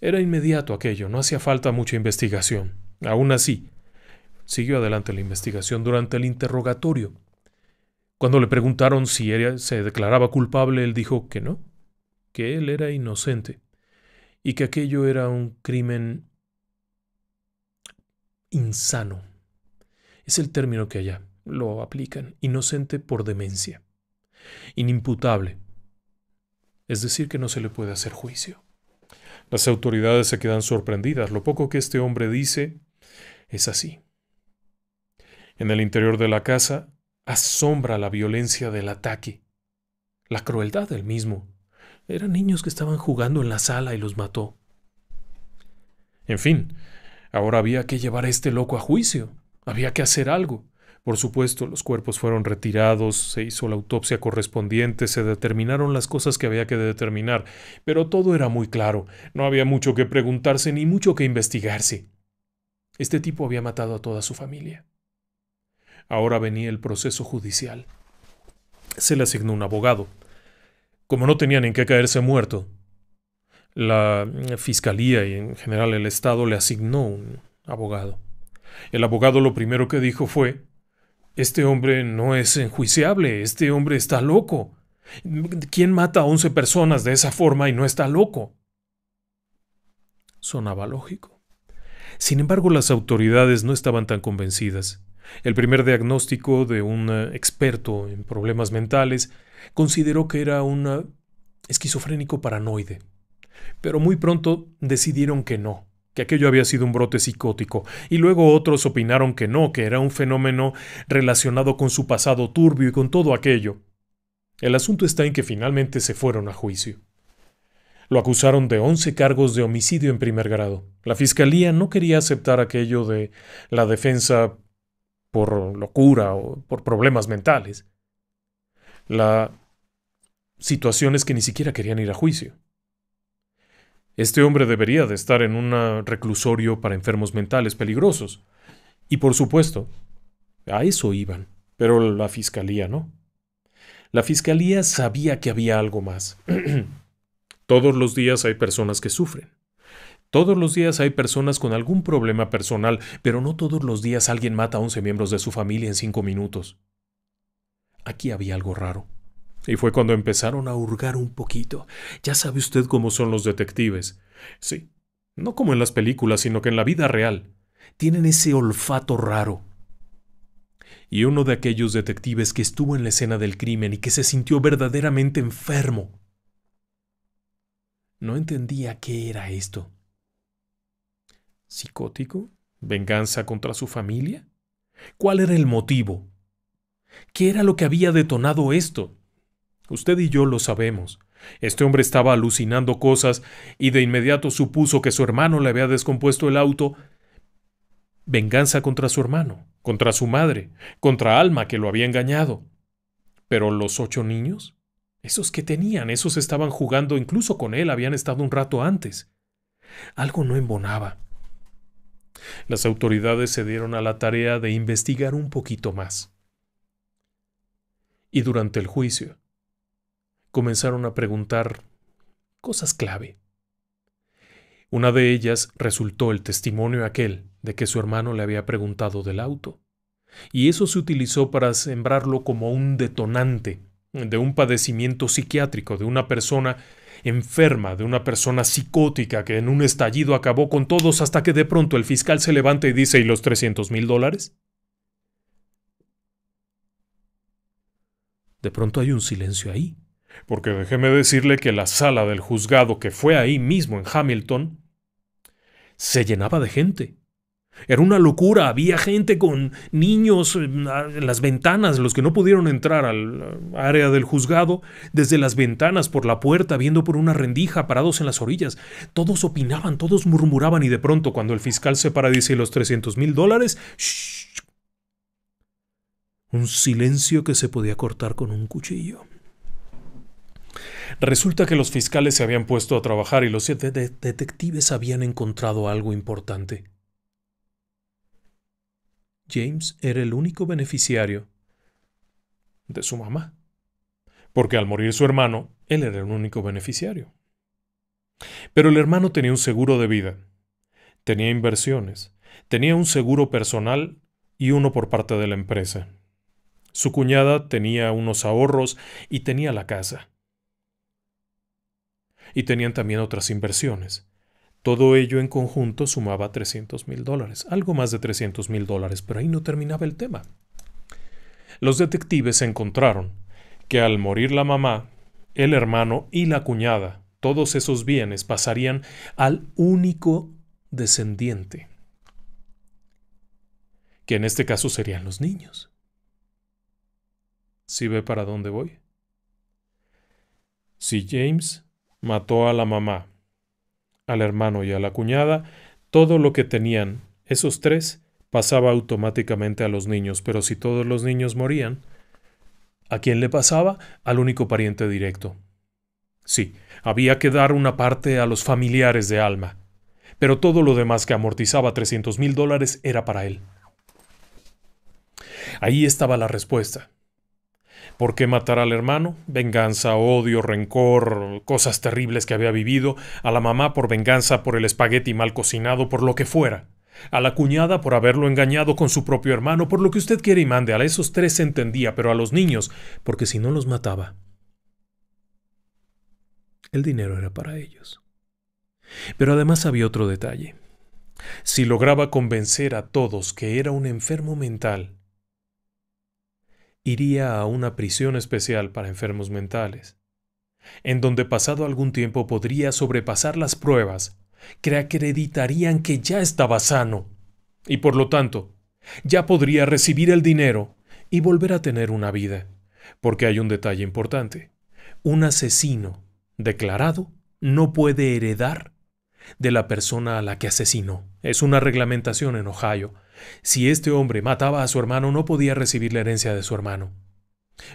Era inmediato aquello, no hacía falta mucha investigación. Aún así, siguió adelante la investigación durante el interrogatorio. Cuando le preguntaron si se declaraba culpable, él dijo que no, que él era inocente y que aquello era un crimen insano. Es el término que allá lo aplican, inocente por demencia, inimputable, es decir, que no se le puede hacer juicio. Las autoridades se quedan sorprendidas, lo poco que este hombre dice es así. En el interior de la casa asombra la violencia del ataque, la crueldad del mismo, eran niños que estaban jugando en la sala y los mató. En fin, ahora había que llevar a este loco a juicio. Había que hacer algo. Por supuesto, los cuerpos fueron retirados, se hizo la autopsia correspondiente, se determinaron las cosas que había que determinar, pero todo era muy claro, no había mucho que preguntarse ni mucho que investigarse. Este tipo había matado a toda su familia. Ahora venía el proceso judicial. Se le asignó un abogado, como no tenían en qué caerse muerto, la mm, fiscalía y en general el Estado le asignó un abogado. El abogado lo primero que dijo fue, este hombre no es enjuiciable, este hombre está loco. ¿Quién mata a 11 personas de esa forma y no está loco? Sonaba lógico. Sin embargo, las autoridades no estaban tan convencidas. El primer diagnóstico de un eh, experto en problemas mentales consideró que era un esquizofrénico paranoide. Pero muy pronto decidieron que no, que aquello había sido un brote psicótico, y luego otros opinaron que no, que era un fenómeno relacionado con su pasado turbio y con todo aquello. El asunto está en que finalmente se fueron a juicio. Lo acusaron de 11 cargos de homicidio en primer grado. La fiscalía no quería aceptar aquello de la defensa por locura o por problemas mentales la situación es que ni siquiera querían ir a juicio. Este hombre debería de estar en un reclusorio para enfermos mentales peligrosos. Y por supuesto, a eso iban, pero la fiscalía no. La fiscalía sabía que había algo más. Todos los días hay personas que sufren. Todos los días hay personas con algún problema personal, pero no todos los días alguien mata a 11 miembros de su familia en 5 minutos. Aquí había algo raro. Y fue cuando empezaron a hurgar un poquito. Ya sabe usted cómo son los detectives. Sí, no como en las películas, sino que en la vida real. Tienen ese olfato raro. Y uno de aquellos detectives que estuvo en la escena del crimen y que se sintió verdaderamente enfermo. No entendía qué era esto. ¿Psicótico? ¿Venganza contra su familia? ¿Cuál era el motivo? ¿Qué era lo que había detonado esto? Usted y yo lo sabemos. Este hombre estaba alucinando cosas y de inmediato supuso que su hermano le había descompuesto el auto. Venganza contra su hermano, contra su madre, contra Alma que lo había engañado. Pero los ocho niños, esos que tenían, esos estaban jugando incluso con él, habían estado un rato antes. Algo no embonaba. Las autoridades se dieron a la tarea de investigar un poquito más y durante el juicio comenzaron a preguntar cosas clave. Una de ellas resultó el testimonio aquel de que su hermano le había preguntado del auto, y eso se utilizó para sembrarlo como un detonante de un padecimiento psiquiátrico, de una persona enferma, de una persona psicótica que en un estallido acabó con todos hasta que de pronto el fiscal se levanta y dice ¿y los 300 mil dólares? De pronto hay un silencio ahí. Porque déjeme decirle que la sala del juzgado, que fue ahí mismo en Hamilton, se llenaba de gente. Era una locura, había gente con niños eh, en las ventanas, los que no pudieron entrar al eh, área del juzgado, desde las ventanas, por la puerta, viendo por una rendija, parados en las orillas. Todos opinaban, todos murmuraban y de pronto cuando el fiscal se para dice los 300 mil dólares, un silencio que se podía cortar con un cuchillo. Resulta que los fiscales se habían puesto a trabajar y los siete detectives habían encontrado algo importante. James era el único beneficiario de su mamá, porque al morir su hermano, él era el único beneficiario. Pero el hermano tenía un seguro de vida, tenía inversiones, tenía un seguro personal y uno por parte de la empresa. Su cuñada tenía unos ahorros y tenía la casa. Y tenían también otras inversiones. Todo ello en conjunto sumaba 300 mil dólares, algo más de 300 mil dólares, pero ahí no terminaba el tema. Los detectives encontraron que al morir la mamá, el hermano y la cuñada, todos esos bienes pasarían al único descendiente, que en este caso serían los niños. ¿Si ve para dónde voy? Si James mató a la mamá, al hermano y a la cuñada, todo lo que tenían, esos tres, pasaba automáticamente a los niños, pero si todos los niños morían, ¿a quién le pasaba? Al único pariente directo. Sí, había que dar una parte a los familiares de Alma, pero todo lo demás que amortizaba 300 mil dólares era para él. Ahí estaba la respuesta. ¿Por qué matar al hermano? Venganza, odio, rencor, cosas terribles que había vivido, a la mamá por venganza por el espagueti mal cocinado, por lo que fuera, a la cuñada por haberlo engañado con su propio hermano, por lo que usted quiere y mande, a esos tres se entendía, pero a los niños, porque si no los mataba. El dinero era para ellos. Pero además había otro detalle. Si lograba convencer a todos que era un enfermo mental, iría a una prisión especial para enfermos mentales, en donde pasado algún tiempo podría sobrepasar las pruebas que acreditarían que ya estaba sano, y por lo tanto, ya podría recibir el dinero y volver a tener una vida, porque hay un detalle importante. Un asesino declarado no puede heredar de la persona a la que asesinó. Es una reglamentación en Ohio si este hombre mataba a su hermano no podía recibir la herencia de su hermano.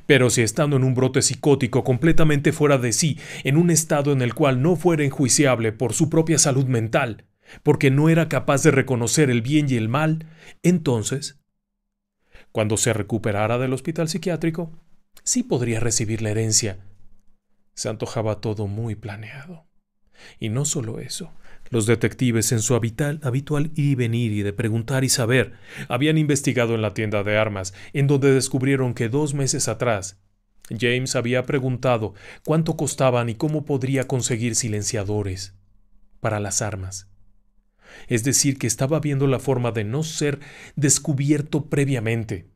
Pero si estando en un brote psicótico completamente fuera de sí, en un estado en el cual no fuera enjuiciable por su propia salud mental, porque no era capaz de reconocer el bien y el mal, entonces, cuando se recuperara del hospital psiquiátrico, sí podría recibir la herencia. Se antojaba todo muy planeado. Y no solo eso, los detectives, en su habitual ir y venir y de preguntar y saber, habían investigado en la tienda de armas, en donde descubrieron que dos meses atrás James había preguntado cuánto costaban y cómo podría conseguir silenciadores para las armas. Es decir, que estaba viendo la forma de no ser descubierto previamente,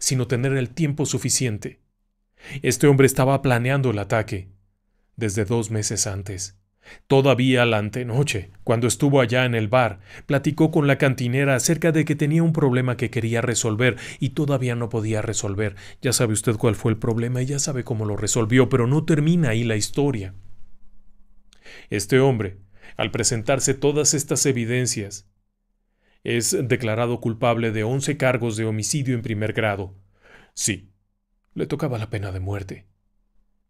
sino tener el tiempo suficiente. Este hombre estaba planeando el ataque desde dos meses antes. Todavía la antenoche, cuando estuvo allá en el bar, platicó con la cantinera acerca de que tenía un problema que quería resolver y todavía no podía resolver. Ya sabe usted cuál fue el problema y ya sabe cómo lo resolvió, pero no termina ahí la historia. Este hombre, al presentarse todas estas evidencias, es declarado culpable de once cargos de homicidio en primer grado. Sí, le tocaba la pena de muerte.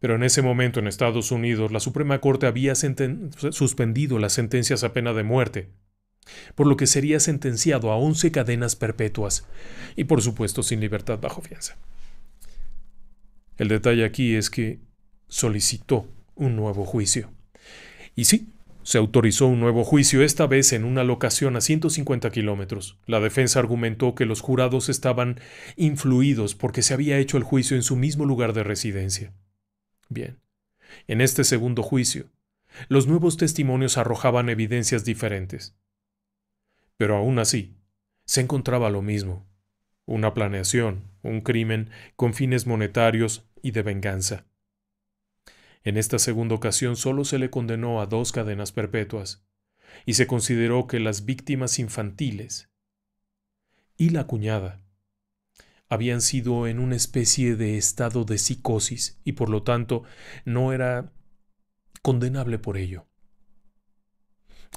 Pero en ese momento en Estados Unidos la Suprema Corte había suspendido las sentencias a pena de muerte, por lo que sería sentenciado a 11 cadenas perpetuas y por supuesto sin libertad bajo fianza. El detalle aquí es que solicitó un nuevo juicio. Y sí, se autorizó un nuevo juicio, esta vez en una locación a 150 kilómetros. La defensa argumentó que los jurados estaban influidos porque se había hecho el juicio en su mismo lugar de residencia. Bien. En este segundo juicio, los nuevos testimonios arrojaban evidencias diferentes. Pero aún así, se encontraba lo mismo. Una planeación, un crimen, con fines monetarios y de venganza. En esta segunda ocasión solo se le condenó a dos cadenas perpetuas, y se consideró que las víctimas infantiles y la cuñada habían sido en una especie de estado de psicosis y por lo tanto no era condenable por ello.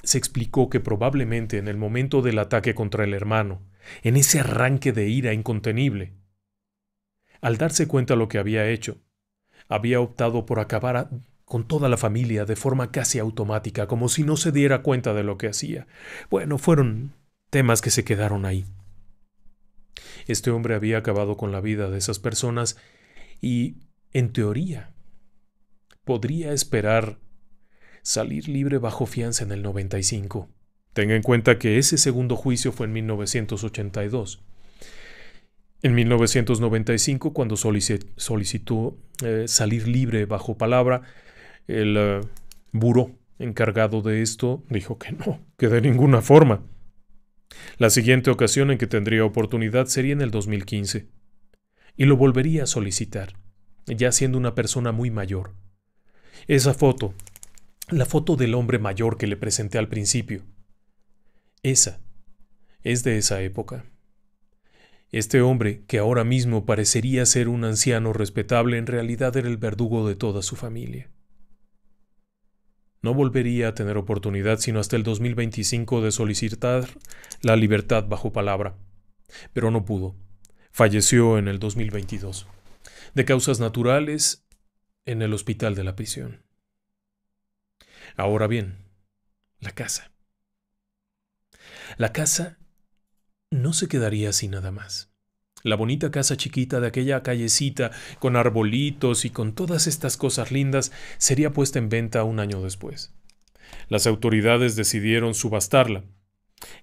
Se explicó que probablemente en el momento del ataque contra el hermano, en ese arranque de ira incontenible, al darse cuenta lo que había hecho, había optado por acabar con toda la familia de forma casi automática, como si no se diera cuenta de lo que hacía. Bueno, fueron temas que se quedaron ahí. Este hombre había acabado con la vida de esas personas y, en teoría, podría esperar salir libre bajo fianza en el 95. Tenga en cuenta que ese segundo juicio fue en 1982. En 1995, cuando solicitó eh, salir libre bajo palabra, el eh, buró encargado de esto dijo que no, que de ninguna forma. La siguiente ocasión en que tendría oportunidad sería en el 2015. Y lo volvería a solicitar, ya siendo una persona muy mayor. Esa foto, la foto del hombre mayor que le presenté al principio, esa es de esa época. Este hombre, que ahora mismo parecería ser un anciano respetable, en realidad era el verdugo de toda su familia. No volvería a tener oportunidad sino hasta el 2025 de solicitar la libertad bajo palabra. Pero no pudo. Falleció en el 2022, de causas naturales, en el hospital de la prisión. Ahora bien, la casa. La casa no se quedaría así nada más la bonita casa chiquita de aquella callecita, con arbolitos y con todas estas cosas lindas, sería puesta en venta un año después. Las autoridades decidieron subastarla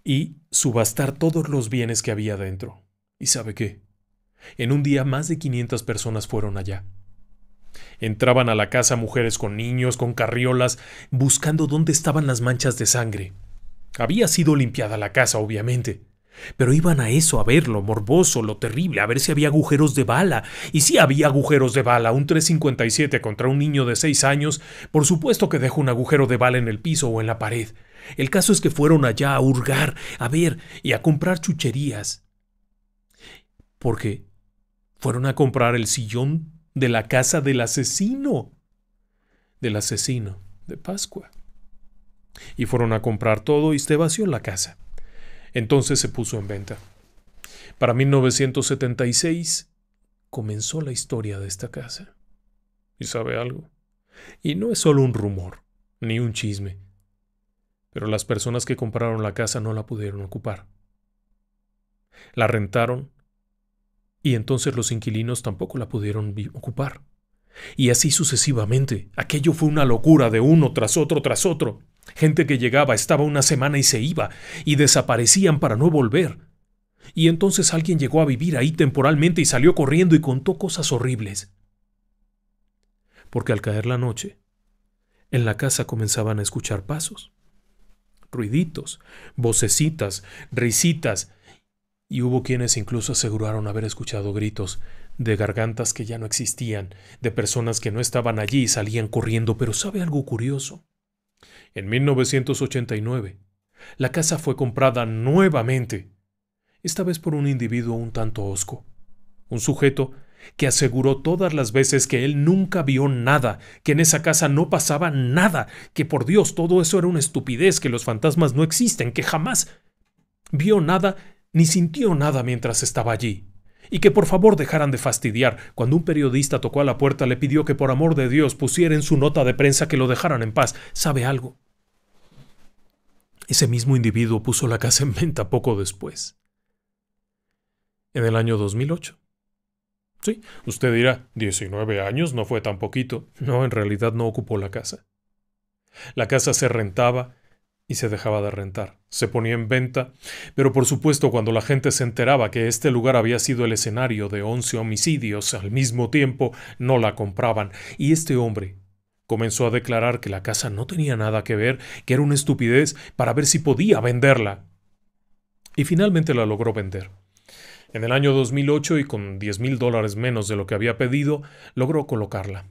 y subastar todos los bienes que había dentro. ¿Y sabe qué? En un día más de 500 personas fueron allá. Entraban a la casa mujeres con niños, con carriolas, buscando dónde estaban las manchas de sangre. Había sido limpiada la casa, obviamente. Pero iban a eso, a ver lo morboso, lo terrible, a ver si había agujeros de bala. Y si había agujeros de bala, un 357 contra un niño de 6 años, por supuesto que dejó un agujero de bala en el piso o en la pared. El caso es que fueron allá a hurgar, a ver y a comprar chucherías. Porque fueron a comprar el sillón de la casa del asesino. Del asesino de Pascua. Y fueron a comprar todo y se vació la casa. Entonces se puso en venta. Para 1976 comenzó la historia de esta casa. ¿Y sabe algo? Y no es solo un rumor, ni un chisme. Pero las personas que compraron la casa no la pudieron ocupar. La rentaron y entonces los inquilinos tampoco la pudieron ocupar. Y así sucesivamente. Aquello fue una locura de uno tras otro tras otro. Gente que llegaba, estaba una semana y se iba, y desaparecían para no volver. Y entonces alguien llegó a vivir ahí temporalmente y salió corriendo y contó cosas horribles. Porque al caer la noche, en la casa comenzaban a escuchar pasos, ruiditos, vocecitas, risitas, y hubo quienes incluso aseguraron haber escuchado gritos de gargantas que ya no existían, de personas que no estaban allí y salían corriendo, pero ¿sabe algo curioso? En 1989, la casa fue comprada nuevamente, esta vez por un individuo un tanto hosco, un sujeto que aseguró todas las veces que él nunca vio nada, que en esa casa no pasaba nada, que por Dios todo eso era una estupidez, que los fantasmas no existen, que jamás vio nada ni sintió nada mientras estaba allí. Y que por favor dejaran de fastidiar. Cuando un periodista tocó a la puerta le pidió que por amor de Dios pusiera en su nota de prensa que lo dejaran en paz. ¿Sabe algo? Ese mismo individuo puso la casa en venta poco después. En el año 2008. Sí, usted dirá, 19 años no fue tan poquito. No, en realidad no ocupó la casa. La casa se rentaba y se dejaba de rentar, se ponía en venta, pero por supuesto cuando la gente se enteraba que este lugar había sido el escenario de 11 homicidios al mismo tiempo, no la compraban, y este hombre Comenzó a declarar que la casa no tenía nada que ver, que era una estupidez, para ver si podía venderla. Y finalmente la logró vender. En el año 2008 y con 10 mil dólares menos de lo que había pedido, logró colocarla.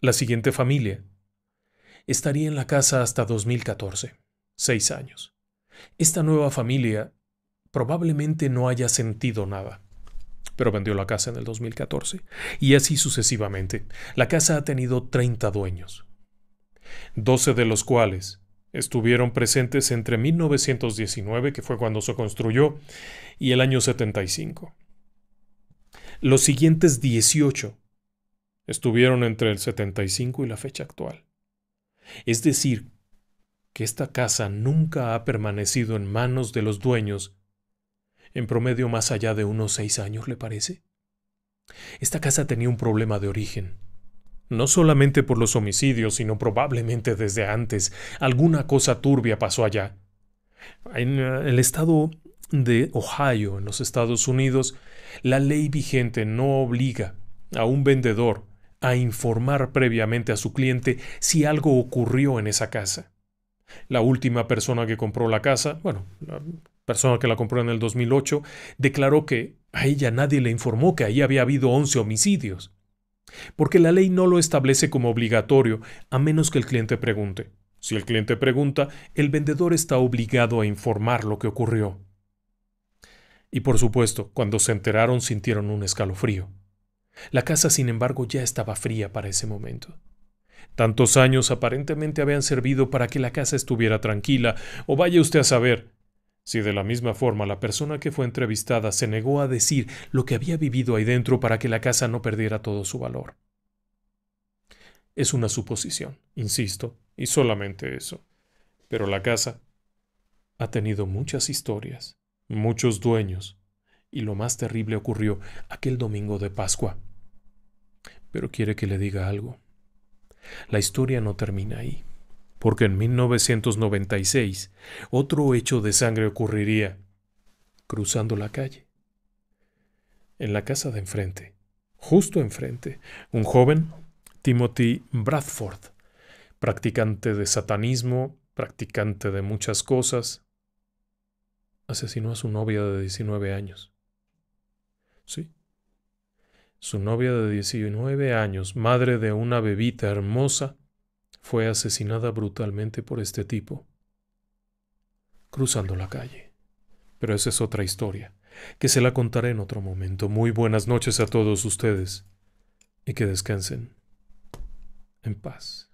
La siguiente familia estaría en la casa hasta 2014, seis años. Esta nueva familia probablemente no haya sentido nada pero vendió la casa en el 2014, y así sucesivamente. La casa ha tenido 30 dueños, 12 de los cuales estuvieron presentes entre 1919, que fue cuando se construyó, y el año 75. Los siguientes 18 estuvieron entre el 75 y la fecha actual. Es decir, que esta casa nunca ha permanecido en manos de los dueños en promedio más allá de unos seis años, ¿le parece? Esta casa tenía un problema de origen. No solamente por los homicidios, sino probablemente desde antes. Alguna cosa turbia pasó allá. En eh, el estado de Ohio, en los Estados Unidos, la ley vigente no obliga a un vendedor a informar previamente a su cliente si algo ocurrió en esa casa. La última persona que compró la casa, bueno, persona que la compró en el 2008, declaró que a ella nadie le informó que ahí había habido 11 homicidios. Porque la ley no lo establece como obligatorio, a menos que el cliente pregunte. Si el cliente pregunta, el vendedor está obligado a informar lo que ocurrió. Y por supuesto, cuando se enteraron sintieron un escalofrío. La casa, sin embargo, ya estaba fría para ese momento. Tantos años aparentemente habían servido para que la casa estuviera tranquila, o vaya usted a saber, si de la misma forma la persona que fue entrevistada se negó a decir lo que había vivido ahí dentro para que la casa no perdiera todo su valor. Es una suposición, insisto, y solamente eso. Pero la casa ha tenido muchas historias, muchos dueños, y lo más terrible ocurrió aquel domingo de Pascua. Pero quiere que le diga algo. La historia no termina ahí porque en 1996 otro hecho de sangre ocurriría, cruzando la calle. En la casa de enfrente, justo enfrente, un joven, Timothy Bradford, practicante de satanismo, practicante de muchas cosas, asesinó a su novia de 19 años. Sí. Su novia de 19 años, madre de una bebita hermosa, fue asesinada brutalmente por este tipo, cruzando la calle. Pero esa es otra historia, que se la contaré en otro momento. Muy buenas noches a todos ustedes y que descansen en paz.